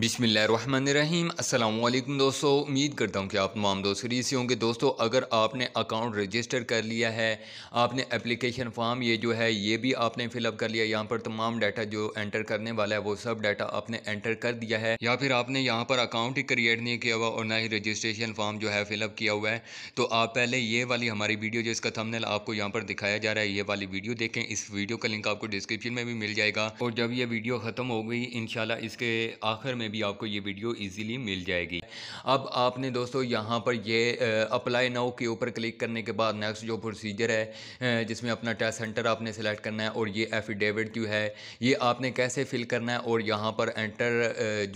बिसमीम अल्लाम दोस्तों उम्मीद करता हूँ कि आप तमाम दोस्त फ्री से होंगे दोस्तों अगर आपने अकाउंट रजिस्टर कर लिया है आपने एप्लीकेशन फॉर्म ये जो है ये भी आपने फिलअप कर लिया यहाँ पर तमाम डाटा जो एंटर करने वाला है वो सब डाटा आपने एंटर कर दिया है या फिर आपने यहाँ पर अकाउंट ही क्रिएट नहीं किया हुआ और ना ही रजिस्ट्रेशन फॉर्म जो है फिलअप किया हुआ है तो आप पहले ये वाली हमारी वीडियो जो इसका थंबनेल आपको यहाँ पर दिखाया जा रहा है ये वाली वीडियो देखें इस वीडियो का लिंक आपको डिस्क्रिप्शन में भी मिल जाएगा और जब ये वीडियो ख़त्म हो गई इन इसके आखिर में भी आपको ये वीडियो इजीली मिल जाएगी अब आपने दोस्तों यहाँ पर ये अप्लाई नाउ के ऊपर क्लिक करने के बाद नेक्स्ट जो प्रोसीजर है जिसमें अपना टेस्ट सेंटर आपने सेलेक्ट करना है और ये एफिडेविट जो है ये आपने कैसे फिल करना है और यहाँ पर एंटर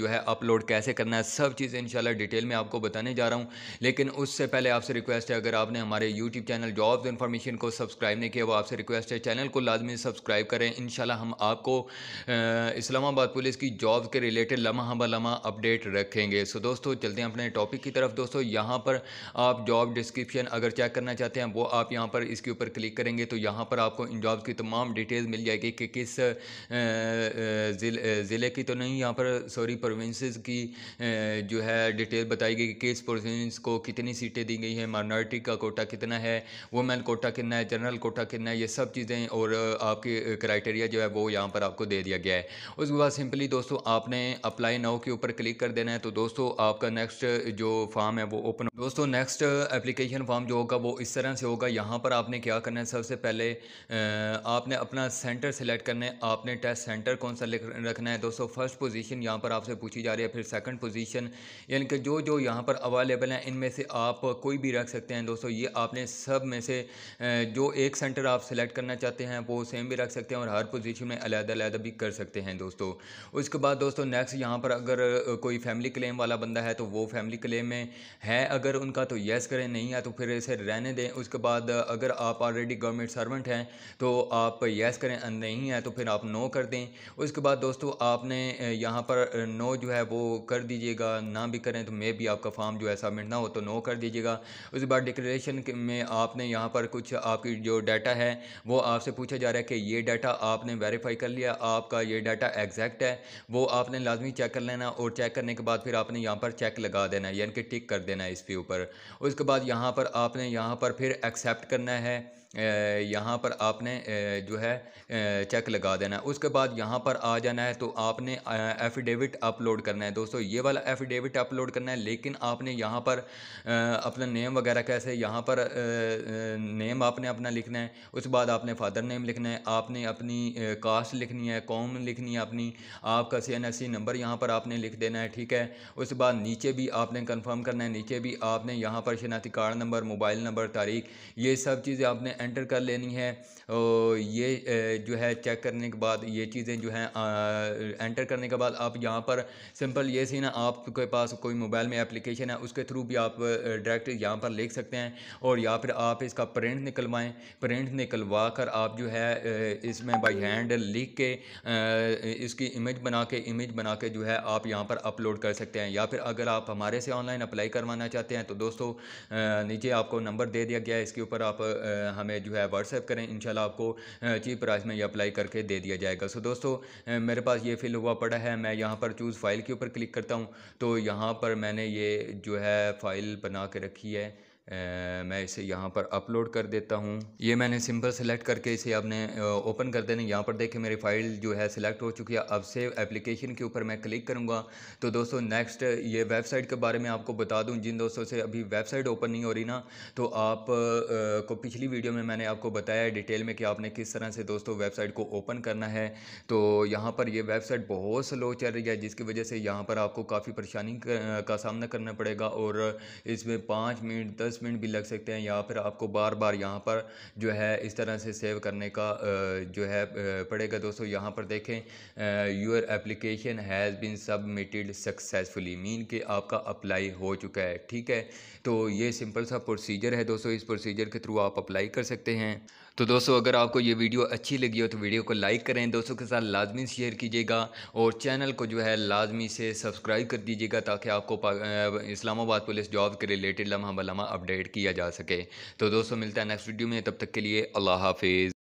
जो है अपलोड कैसे करना है सब चीज़ें इन डिटेल में आपको बताने जा रहा हूँ लेकिन उससे पहले आपसे रिक्वेस्ट है अगर आपने हमारे यूट्यूब चैनल जॉब इन्फॉर्मेशन को सब्सक्राइब नहीं किया वो आपसे रिक्वेस्ट है चैनल को लाजमी सब्सक्राइब करें इन हम आपको इस्लामाबाद पुलिस की जॉब के रिलेटेड लम्हा हम बलमा अपडेट रखेंगे सो दोस्तों चलते हैं अपने टॉपिक की तरफ दोस्तों यहाँ पर आप जॉब डिस्क्रिप्शन अगर चेक करना चाहते हैं वो आप यहाँ पर इसके ऊपर क्लिक करेंगे तो यहाँ पर आपको इन जॉब्स की तमाम डिटेल्स मिल जाएगी कि किस ज़िले की तो नहीं यहाँ पर सॉरी प्रोविंसेस की जो है डिटेल बताई गई कि किस प्रोविंस को कितनी सीटें दी गई हैं माइनॉरिटी का कोटा कितना है वुमेन कोटा कितना है जनरल कोटा कितना है ये सब चीज़ें और आपके क्राइटेरिया जो है वो यहाँ पर आपको दे दिया गया है उसके बाद सिंपली दोस्तों आपने अप्लाई नाउ के ऊपर क्लिक कर देना है तो दोस्तों आपका नेक्स्ट जो फॉर्म है वो ओपन दोस्तों नेक्स्ट एप्लीकेशन फॉर्म जो होगा वो इस तरह से होगा यहाँ पर आपने क्या करना है सबसे पहले आपने अपना सेंटर सेलेक्ट करना है आपने टेस्ट सेंटर कौन सा रखना है दोस्तों फर्स्ट पोजीशन यहाँ पर आपसे पूछी जा रही है फिर सेकंड पोजीशन यानी कि जो जो यहाँ पर अवेलेबल हैं इनमें से आप कोई भी रख सकते हैं दोस्तों ये आपने सब में से जो एक सेंटर आप सेलेक्ट करना चाहते हैं वो सेम भी रख सकते हैं और हर पोजिशन में अलहदा अलहदा भी कर सकते हैं दोस्तों उसके बाद दोस्तों नेक्स्ट यहाँ पर अगर कोई फैमिली क्लेम वाला बंदा है तो वो फैमिली क्लेम में है अगर उनका तो येस करें नहीं है तो फिर इसे रहने दें उसके बाद अगर आप ऑलरेडी गवर्नमेंट सर्वेंट हैं तो आप येस करें नहीं है तो फिर आप नो कर दें उसके बाद दोस्तों आपने यहाँ पर नो जो है वो कर दीजिएगा ना भी करें तो मे भी आपका फॉर्म जो है सबमिट ना हो तो नो कर दीजिएगा उसके बाद डिक्लेशन में आपने यहाँ पर कुछ आपकी जो डाटा है वो आपसे पूछा जा रहा है कि ये डाटा आपने वेरीफाई कर लिया आपका ये डाटा एग्जैक्ट है वो आपने लाजमी चेक कर लेना और चेक करने के बाद फिर आपने यहाँ पर चेक लगा देना है यानी कि टिक कर देना है इसके ऊपर उसके बाद यहाँ पर आपने यहाँ पर फिर एक्सेप्ट करना है यहाँ पर आपने जो है चेक लगा देना है उसके बाद यहाँ पर आ जाना है तो आपने एफिडेविट अपलोड करना है दोस्तों ये वाला एफिडेविट अपलोड करना है लेकिन आपने यहाँ पर अपना नेम वगैरह कैसे यहाँ पर नेम आपने अपना लिखना है उसके बाद आपने फादर नेम लिखना है आपने अपनी कास्ट लिखनी है कौम लिखनी है अपनी आपका C N S C number यहाँ पर आपने लिख देना है ठीक है उसके बाद नीचे भी आपने कन्फर्म करना है नीचे भी आपने यहाँ पर शनाख्ती कार्ड नंबर मोबाइल नंबर तारीख ये सब चीज़ें आपने एंटर कर लेनी है और ये जो है चेक करने के बाद ये चीज़ें जो हैं एंटर करने के बाद आप यहाँ पर सिंपल ये ना आपके पास कोई मोबाइल में एप्लीकेशन है उसके थ्रू भी आप डायरेक्ट यहाँ पर लिख सकते हैं और या फिर आप इसका प्रिंट निकलवाएँ प्रिंट निकलवा कर आप जो है इसमें बाई हैंड लिख के इसकी इमेज बना के इमेज बना के जो है आप यहाँ पर अपलोड कर सकते हैं या फिर अगर आप हमारे से ऑनलाइन अप्लाई करवाना चाहते हैं तो दोस्तों नीचे आपको नंबर दे दिया गया है इसके ऊपर आप हमें में जो है व्हाट्सएप करें इन आपको चीप प्राइस में ये अप्लाई करके दे दिया जाएगा सो दोस्तों मेरे पास ये फिल हुआ पड़ा है मैं यहाँ पर चूज़ फाइल के ऊपर क्लिक करता हूँ तो यहाँ पर मैंने ये जो है फ़ाइल बना के रखी है मैं इसे यहाँ पर अपलोड कर देता हूँ ये मैंने सिंपल सेलेक्ट करके इसे आपने ओपन कर देना यहाँ पर देखें मेरी फ़ाइल जो है सिलेक्ट हो चुकी है अब सेव एप्लीकेशन के ऊपर मैं क्लिक करूँगा तो दोस्तों नेक्स्ट ये वेबसाइट के बारे में आपको बता दूँ जिन दोस्तों से अभी वेबसाइट ओपन नहीं हो रही ना तो आप को पिछली वीडियो में मैंने आपको बताया डिटेल में कि आपने किस तरह से दोस्तों वेबसाइट को ओपन करना है तो यहाँ पर ये वेबसाइट बहुत स्लो चल रही है जिसकी वजह से यहाँ पर आपको काफ़ी परेशानी का सामना करना पड़ेगा और इसमें पाँच मिनट दस इन्वेस्टमेंट भी लग सकते हैं या फिर आपको बार बार यहाँ पर जो है इस तरह से सेव करने का जो है पड़ेगा दोस्तों यहाँ पर देखें your application has been submitted successfully mean कि आपका अप्लाई हो चुका है ठीक है तो ये सिंपल सा प्रोसीजर है दोस्तों इस प्रोसीजर के थ्रू आप अप्लाई कर सकते हैं तो दोस्तों अगर आपको ये वीडियो अच्छी लगी हो तो वीडियो को लाइक करें दोस्तों के साथ लाजमी शेयर कीजिएगा और चैनल को जो है लाजमी से सब्सक्राइब कर दीजिएगा ताकि आपको इस्लामाबाद पुलिस जॉब के रिलेटेड लम्हा बलमा अपडेट अपडेट किया जा सके तो दोस्तों मिलता है नेक्स्ट वीडियो में तब तक के लिए अल्लाह हाफिज़